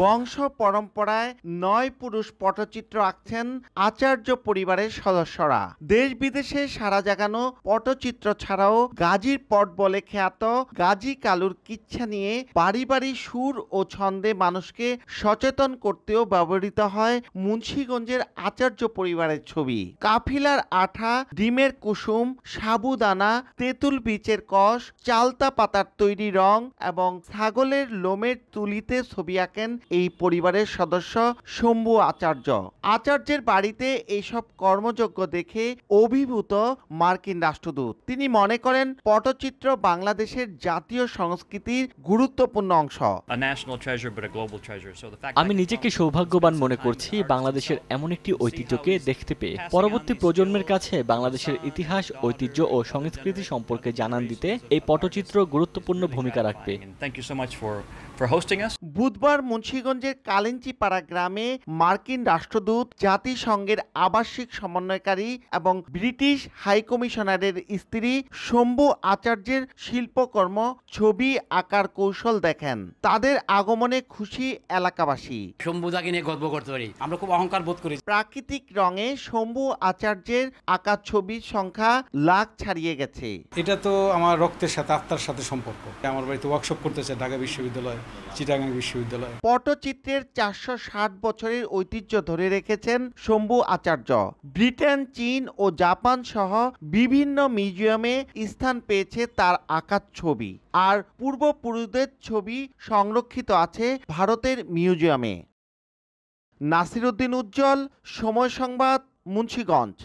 বংশ পরম্পরায় নয় পুরুষ পটচিত্র আঁকছেন আচার্য পরিবারের সদস্যরা দেশ বিদেশে সারা জাগানো পটচিত্র ছাড়াও গাজীর পট বলে খ্যাত গাজী কালুর কিচ্ছা নিয়ে বাড়ি বাড়ি সুর ও ছন্দে মানুষকে সচেতন করতেও ব্যবহৃত হয় মুন্সীগঞ্জের আচার্য পরিবারের ছবি কাফিলার আঠা ডিমের কুসুম সাবুদানা তেঁতুল বীচের কষ চালতা পাতার তৈরি রং এবং ছাগলের লোমের তুলিতে ছবি আঁকেন এই পরিবারের সদস্য শম্ভু আচার্য আচার্যের বাড়িতে এইসব কর্মযজ্ঞ দেখে অভিভূত মার্কিন রাষ্ট্রদূত তিনি মনে করেন পটচিত্র বাংলাদেশের জাতীয় সংস্কৃতির গুরুত্বপূর্ণ অংশ আমি নিজেকে সৌভাগ্যবান মনে করছি বাংলাদেশের এমন একটি ঐতিহ্যকে দেখতে পেয়ে পরবর্তী প্রজন্মের কাছে বাংলাদেশের ইতিহাস ঐতিহ্য ও সংস্কৃতি সম্পর্কে জানান দিতে এই পটচিত্র গুরুত্বপূর্ণ ভূমিকা রাখবে for hosting us. বুধবার মুন্সীগঞ্জের কালেঞ্চিপাড়া গ্রামে মার্কিন রাষ্ট্রদূত জাতিসংঘের আবাসিক সমন্বয়কারী এবং ব্রিটিশ হাইকমিশনারের স্ত্রী শম্ভু আচার্যের শিল্পকর্ম ছবি আঁকার কৌশল দেখেন তাদের আগমনে খুশি এলাকাবাসী শম্ভুদাকে নিয়ে গর্ব করতে পারি আমরা খুব অহংকার বোধ করি প্রাকৃতিক রঙে শম্ভু আচার্যের আঁকা ছবির সংখ্যা লাখ ছাড়িয়ে গেছে এটা তো আমার রক্তের সাথে আত্মার সাথে সম্পর্ক আমার বাড়িতে ওয়ার্কশপ করতেছে ঢাকা বিশ্ববিদ্যালয় চিটাগাং বিশ্ববিদ্যালয় পটচিত্রের চারশো ষাট বছরের ঐতিহ্য ধরে রেখেছেন শম্ভু আচার্য ব্রিটেন চীন ও জাপান সহ বিভিন্ন মিউজিয়ামে স্থান পেয়েছে তার আকার ছবি আর পূর্বপুরুষদের ছবি সংরক্ষিত আছে ভারতের মিউজিয়ামে নাসিরুদ্দিন উজ্জ্বল সময় সংবাদ মুন্সীগঞ্জ